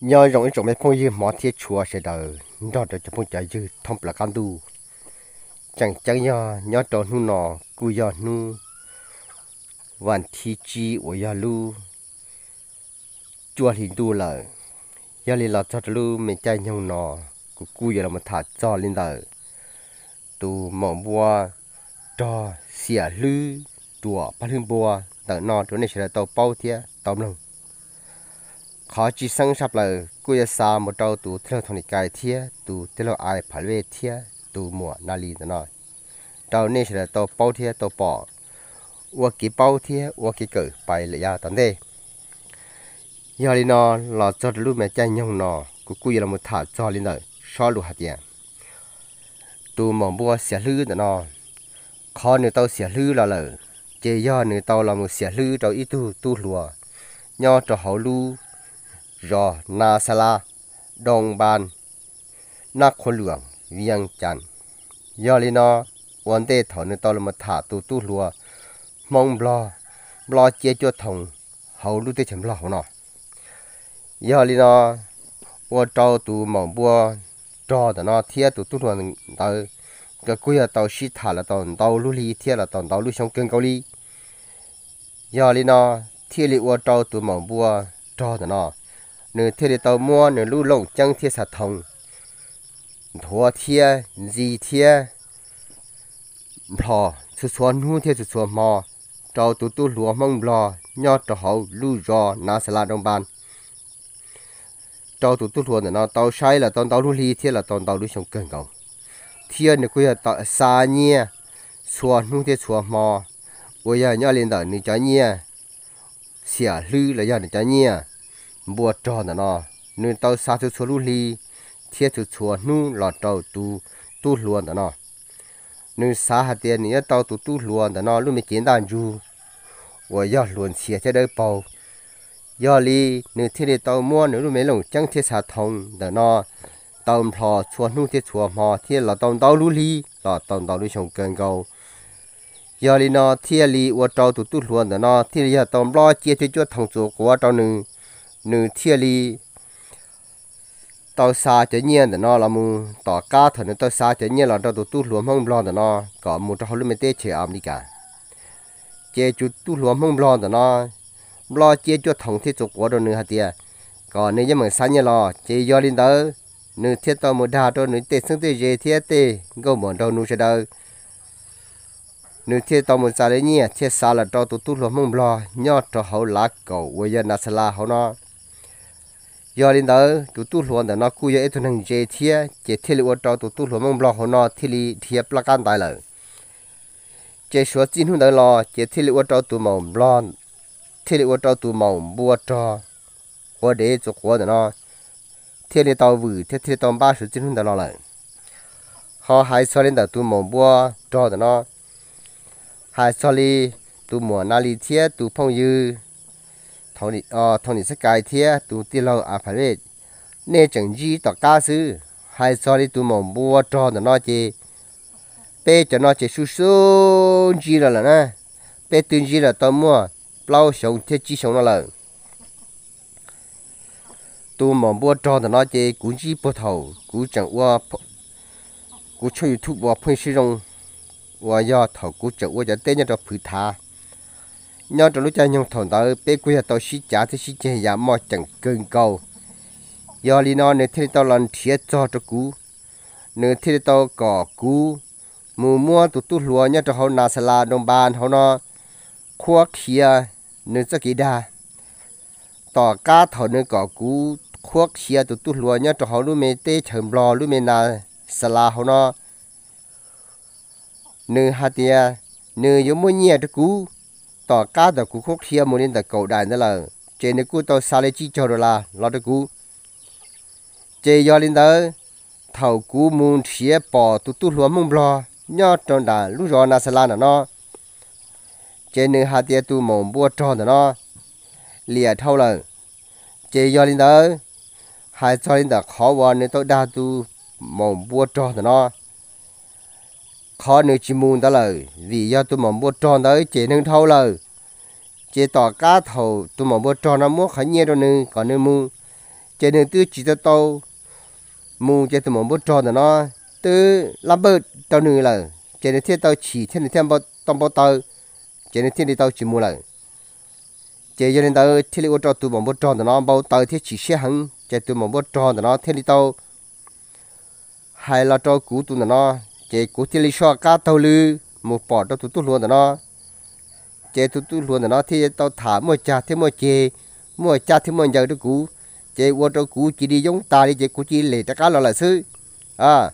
nhờ rộng rộng mấy phong dư mỏ thiết chùa sẽ đờ nó được cho phong chạy dư thông là can tu chẳng chẳng nhờ nhớ trò nu nọ cú nhờ nu vạn thi chi của nhờ lu chùa thì tu là nhờ lên là cho lu mình chạy nhau nọ cú cú giờ là mà thả cho lên đờ tu mỏng bua cho xỉa lư chùa bát hương bua tờ nọ chỗ này sẽ là tàu bao thia tàu lồng khó chỉ sang sắp là cúi xa một trâu tù thế là thằng cái thiê tù thế ai phải về thiê tù mùa na lì nó nói trâu nên là tàu bao thiê tàu bỏ ua cái bao thiê ua cái cử bài lại ra tận đây giờ đi nó là cho lúc mẹ chạy nhông nó cứ cúi là một thả cho lên rồi so lù hạt tiền tù mỏ mua xẻ lư nào, khó nữa tàu xe lư là lở chế do nữa tàu là một xe lư trâu ít tu tu lùa nho trâu hậu lu rò na sa la dong ban na khôn luồng viêng chăn giờ li nó วันเดถอนตอลมาถาตูตู้ลัวมองบลอบลอเจียจวทงเฮารู้ได้ฉันหลอกเนาะยอลีเนาะว่าเจ้าตูมองบัวจอแต่เนาะเทียตูตู้ลัวเตอก็กุยเตอชิถาละตอนเตอลุลีเทียละตอนเตอลุชงเกินเกาหลียอลีเนาะเทียลีว่าเจ้าตูมองบัวจอแต่เนาะ nửa thiệt để tàu mua nửa lưu lộng chăng thiệt sạt thòng thua thiệt gì thiệt lò số số nu thiệt số số mò trâu tụ tụ lúa mông lò nho trâu hậu lưu rò na sẽ là đồng bàn trâu tụ tụ lúa nó tàu sai là tàu tàu lưu ly thiệt là tàu tàu lưu sông cần cầu thiệt nửa quay tàu xa nhẹ số nu thiệt số mò bây giờ nhau lên tàu nửa trái nhia xẻ lư là giờ nửa trái nhia บัวจอนะนาะนึ่งเตาสาธุชัวลูลีเทียทุชัวนู่หลอดเตาตูตู้หลวนนะนาะนึ่งสาหเตียนี่เตาตูตู้หลวนนะนาะลู่ไม่เจีนดัานอยู่ว่ายอดหลวนเสียจะได้เปายอดลีนึ่งเที่นเตาม้วนนู่งลูกไม่ลงจังเทียสาทองนะนาเตามพอชวนู่นเทียชัวมอเทียหลอดตอาเตาลูลีหลอดตอาเตาลูชงเกินเกายอดลีนอเทียลีวัวเตาตูตู้หลวนนะเนาทียเตียตอมอเจียที่จวดทองจูกว่ัวเตาหนึ่ง nữ thiê li tàu xa chế nhiên để nó là mu tàu cá thằng nó tàu xa chế nhiên là tàu tụ tu luồng mông blon để nó có mu trong hôm nay tết chế âm đi cả chế chú tu luồng mông blon để nó lo chế cho thằng thiết dục của đồ nữ hạt tiệt còn nếu như mình sáng nhiên lo chế do lên đó nữ thiết tàu một đa đó nữ tết sáng tết dễ thiết tết gồm bọn đầu nữ sẽ đâu nữ thiết tàu một xa đấy nhỉ thiết xa là tàu tụ tu luồng mông blon nhớ cho hậu lá cầu với dân nasala hậu nó giờ linh đó tụ tụ luôn đó nó cú giờ tụ năng chế thiê chế thiê lụa trâu tụ tụ luôn mong lo hồ nó thiê li thiê plak can đại lợi chế số chín hôm đó lo chế thiê lụa trâu tụ mong lo thiê lụa trâu tụ mong bua trâu hoa đế cho hoa đó nó thiê li tàu vự thiê thiê tàu ba số chín hôm đó lo lợi họ hai sau linh đó tụ mong bua trâu đó nó hai sau li tụ mùa na li thiê tụ phong dư thằng này ờ thằng này sẽ cài thế tụ ti lâu à phải đấy nè chẳng gì tọt cá sư hai so đi tụ mỏng bùa tròn là nó chê bé cho nó chê xuống xuống gì là là nè bé tuyên gì là tao mua lâu sống thế chi sống nó là tụ mỏng bùa tròn là nó chê cũng chỉ bùa thầu cũng chẳng qua cũng chơi youtube và phun sử dụng và do thầu cũng chẳng qua giờ tên nhà cho phứ thà nhớ trong lúc cha nhung thổn tới bé quỳ tao xí trả thì xí chè giả mò chẳng cưng cầu do lý nó nên thế tao lần thiệt cho cho cú nếu thế tao cỏ cú mù mua tụ tụ lúa nhớ cho họ nà sà la đồng bàn họ nó khoa kia nên cho kỳ đa tỏ cá thọ nên cỏ cú khoa kia tụ tụ lúa nhớ cho họ lúc mê tê chầm lò lúc mê nà sà la họ nó nên hạt tia nên giống mua nhẹ cho cú ต่อก้าต่อกูคุกเฮียมูนินแต่เก่าได้นั่นแหละเจนกูต่อซาเลจิจอร์ลาลอดกูเจยอลินเดอร์เท่ากูมูนเทียปอตุตุหลวมมุงบลอยอดจนด่าลูกรอนาสลานะเนาะเจนึงหาเตียตูหมงบัวจอนะเนาะเลียเท่าเลยเจยอลินเดอร์หายจอลินเดอร์ขอวอนในโตดาตูหมงบัวจอนะเนาะ khó nữ chỉ muốn đó lời vì do tôi mong mua tròn tới chỉ nâng thâu lời chỉ tỏ cá thầu tôi mong mua tròn nó muốn khởi nhiên rồi nương còn nương mu chỉ nâng tư chỉ cho tôi mu chỉ tôi mong mua tròn rồi nó tư làm bớt tao nương lời chỉ nâng thiên tao chỉ thiên nâng thiên bao tông bao tao chỉ nâng thiên đi tao chỉ mua lời chỉ cho nên tao thiên đi ô tròn tôi mong mua tròn rồi nó bao tao thiên chỉ xe hẳn chỉ tôi mong mua tròn rồi nó thiên đi tao hay là cho cú tụi nó chế cú thì lấy cho cá tàu lư một bỏ đó tụt tụt luôn đó nó chế tụt tụt luôn đó nó thì tao thả mồi cha thì mồi chế mồi cha thì mồi giờ đó cú chế qua đó cú chỉ đi giống ta đi chế cú chỉ lấy cái cá là là sư à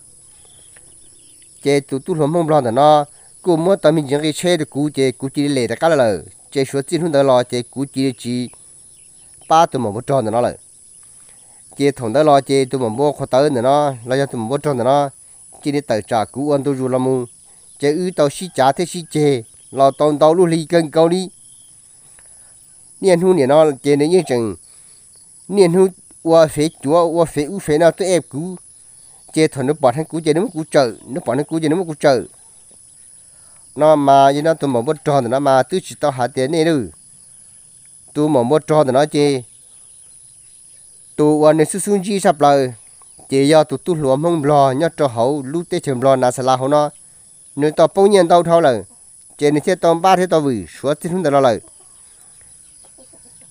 chế tụt tụt luôn mong lo đó nó cú mồi tao mình những cái xe đó cú chế cú chỉ lấy cái cá là là chế số tiền hơn đó lo chế cú chỉ chỉ ba tụi mình một tròn đó nó là chế thằng đó lo chế tụi mình mua kho tới nữa nó lo cho tụi mình mua tròn nữa nó chỉ để tài trả cú anh tôi dù làm mù chế ư tàu xí trả thế xí chê lò tàu tàu luôn lì cân câu đi niên hú niên nó chế nên như chừng niên hú qua phế chúa qua phế u phế nào tôi ép cú chế thằng nó bỏ thằng cú chế nó cú chợ nó bỏ thằng cú chế nó cú chợ nó mà như nó tôi mong bớt tròn thì nó mà tôi chỉ tao hạ tiền này đâu tôi mong bớt tròn thì nó chế tôi qua nên xuống xuống chi sập lời chỉ do tụt tụt lúa mông lò nhớ cho hậu lú tê trường lò nà sẽ là hậu nó nếu tao bông nhiên tao thâu lời chỉ nếu thế tao ba thế tao vì số tiền không được lời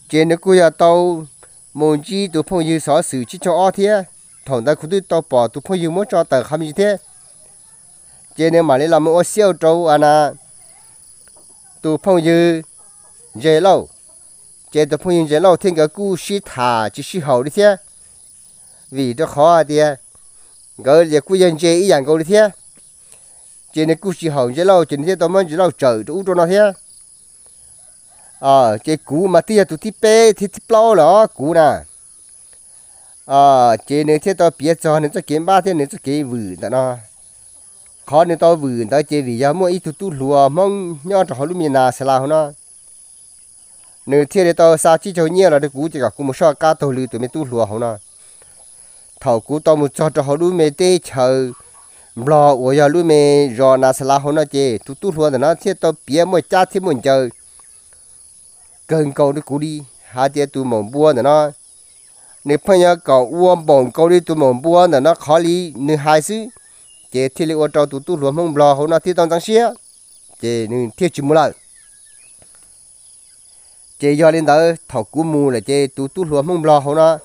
chỉ nếu cứ giờ tao muốn chi tụt phong như sở sự chỉ cho o thế thằng ta cũng tụt tao bỏ tụt phong như muốn cho tờ không như thế chỉ nếu mà lấy làm ô siêu trâu à na tụt phong như dễ lâu chỉ tụt phong như dễ lâu thiên cái cú sĩ thả chỉ sĩ hậu đi thế vì à cho khó thì gọi là cứ dân chơi ý dạng đi thế chơi này cứ chỉ hỏng chơi lâu chơi thế tao mới chơi lâu chờ đủ cho nó thế à ờ, chơi cũ mà tiếc tụi tiếp bê thì tiếp lâu đó cũ nè à ờ, chơi này thế tao biết cho nên cho kiếm ba thế nên cho kiếm vừa đó nó khó nên tao vừa tao chơi vì giờ mỗi ít tụi tụi lùa mong nhau họ lúc miền nào sẽ làm nó nếu thế thì tao sao chỉ cho nhiều là được cũ chỉ cả cũng một số cá tàu lư tụi mình tụi lùa không nào thầu cú to một cho cho họ lu mê tê chờ lo ở giờ lu mê rồi nà sẽ là họ nó chê tu tu luôn nó sẽ to bia một cha thì mình chờ cần cầu nó cú đi hai chê tu mồm bua nó nếu phải nhớ cầu uom bồng cầu đi tu mồm bua nó khó lý nếu hai xứ chê thì lấy ô trâu tu tu luôn không lo họ nó thì tăng tăng xía chê nếu thiếu chịu mua lại chê do lên đó thầu cú mua là chê tu tu luôn không lo họ nó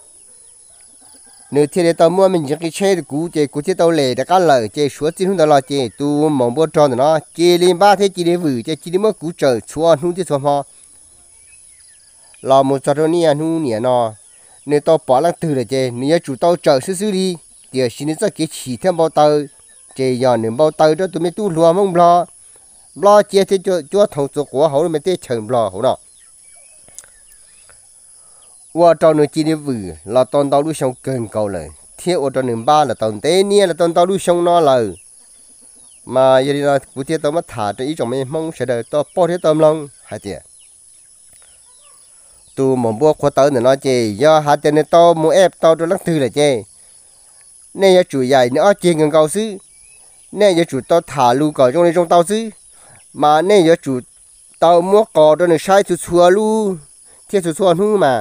nếu thế để tao mua mình những cái xe thì cũ chơi cũ chơi tao lề đã cá lợ chơi xuống chín hôm đó là chơi tu mỏng bó tròn rồi nó chơi lên ba thế chỉ để vử chơi chỉ để mua cũ chờ xuống hôm thế xuống ho là một trò chơi nia nu nia nó nếu tao bỏ lăng từ rồi chơi nếu chủ tao chờ xứ xứ đi thì xin nó cái chỉ thêm bao tao chơi giờ nếu bao tao đó tụi mình tu lùa mong lo lo chơi thế cho cho thằng chỗ của hậu mình chơi chờ lo hậu nào ว่าตอนนู้จีนวือเราตอนตอนลูกชงเกินเก่าเลยเที่ยวตอนหนึ่งบ้านเราตอนเต้เนี่ยเราตอนตอนลูกชงนอเลยมาอย่างนี้เราผู้เที่ยวตอนมาถ่ายจะอีจงไม่มองเสด็จต่อป้อเที่ยวตอนลงหายเตี้ยตูหมอบัวขวเตอร์เนี่ยน้อยเจยอหาเจนโตมูเอฟโตตัวลังตือเลยเจเนี่ยยจุใหญ่เนี่ยอ้อเจเงินเก่าซื้อเนี่ยยจุโตถ่าลูกเก่าจงในจงเตาซื้อมาเนี่ยยจุเตามัวก่อตัวหนึ่งใช้ชัวลูเที่ยวชัวนู่มา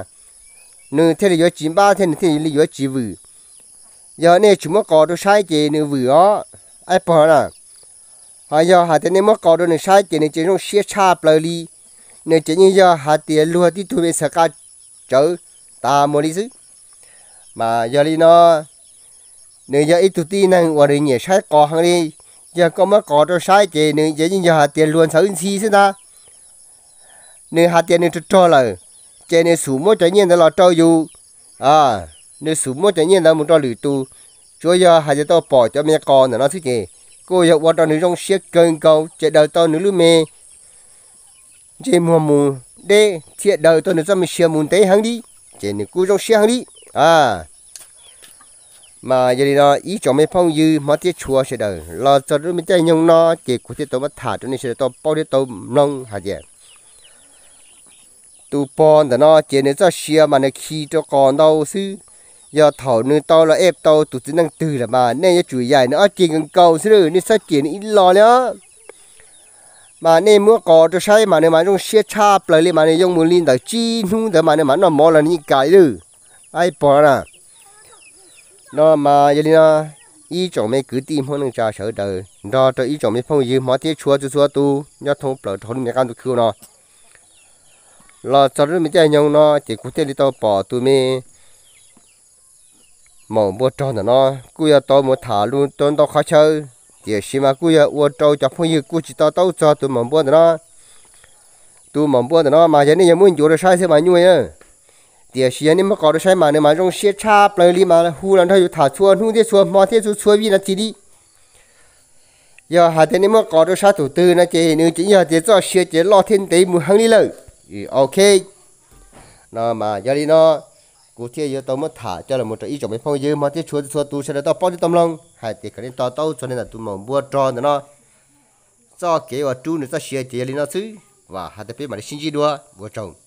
nữ thế là gió chín ba thế là thế là gió chỉ vừa giờ này chúng nó có đồ sai chế nữ vừa ó ai bỏ nè họ giờ hạt thế này mất có đồ nữ sai chế nữ chế trong xe cha bờ li nữ giờ hạt tiền luôn đi thu về sạc cá chở ta mua đi chứ mà giờ đi nó nữ giờ ít tụt tin năng và nữ nhẹ sai có hàng đi giờ có mất có đồ sai chế nữ chế như giờ hạt tiền luôn sáu inch chứ ta nữ hạt tiền nữ cho cho chế nên sủ mỗi trái nhiên đó là trâu dù à nên sủ mỗi trái nhiên là một cho lử tu chúa giờ hai giờ tao bỏ cho mẹ con là nó thích gì cô giờ qua tao nữ trong xe cơn cầu chạy đầu tao nữ lưu mê chế mua mù đê chạy đầu tao nữ cho mình xe mùn tế hàng đi chế nữ cú trong xe hàng đi à mà giờ đi nó ý cho mấy phong dư mà tiết chùa sẽ đời lo cho nó mình chạy nhung nó chỉ của tiết tao bắt thả cho nên sẽ tao bỏ tiết tao nông hả giờ tu pon đó nó chỉ nên cho xia mà nó khi cho còn đâu xứ giờ thầu nên to là ép to tụt chỉ năng từ là mà nên chủ dài nó chỉ cần cầu xứ nên sao chỉ nên lo nữa mà nên mua cò cho sai mà nên mà trong xe chạp lại lên mà nên dùng muốn lên tới chi nu tới mà nên mà nó mò là những cái rồi ai bỏ nè nó mà giờ đi nó ý chỗ mấy cứ hoa hơn cha sợ đời đó cho ý chỗ mấy phong gì mà tiếc chúa chúa tu nhớ thông bờ thôn nhà căn tu kêu nó lo cho rứa mình chơi nhau nó chỉ cũng chơi đi tàu bỏ tụi mình mỏ mua trâu nữa nó cứ giờ tàu mua thả luôn tốn tàu khó chơi giờ xí mà cứ ở mua trâu cho phong như cứ chỉ tàu tàu cho tụi mình mua nữa nó tụi mình mua nữa nó mà giờ này giờ muốn chủ được sai sẽ mà như vậy thì xí anh em mà có được sai mà này mà trong xe cha bảy đi mà hú lần thôi thả chua hú thế chua mò thế chua chua vì là gì đi giờ hạt thế này mà có được sai tụi tư nó chỉ nếu chỉ giờ chỉ cho xe chỉ lo thiên tế mua hàng đi lợi ok nó mà giờ đi nó cụ thể giờ tao mới thả cho là một trái ít chỗ mấy phong dưới mà tiếp chúa chúa tu sẽ tao bao nhiêu tâm lòng hai tỷ cái này tao tao cho nên là tụi mồm mua tròn nó cho kế và chú nữa cho xe chỉ lên nó xứ và hai tỷ mà để xin gì đó vợ chồng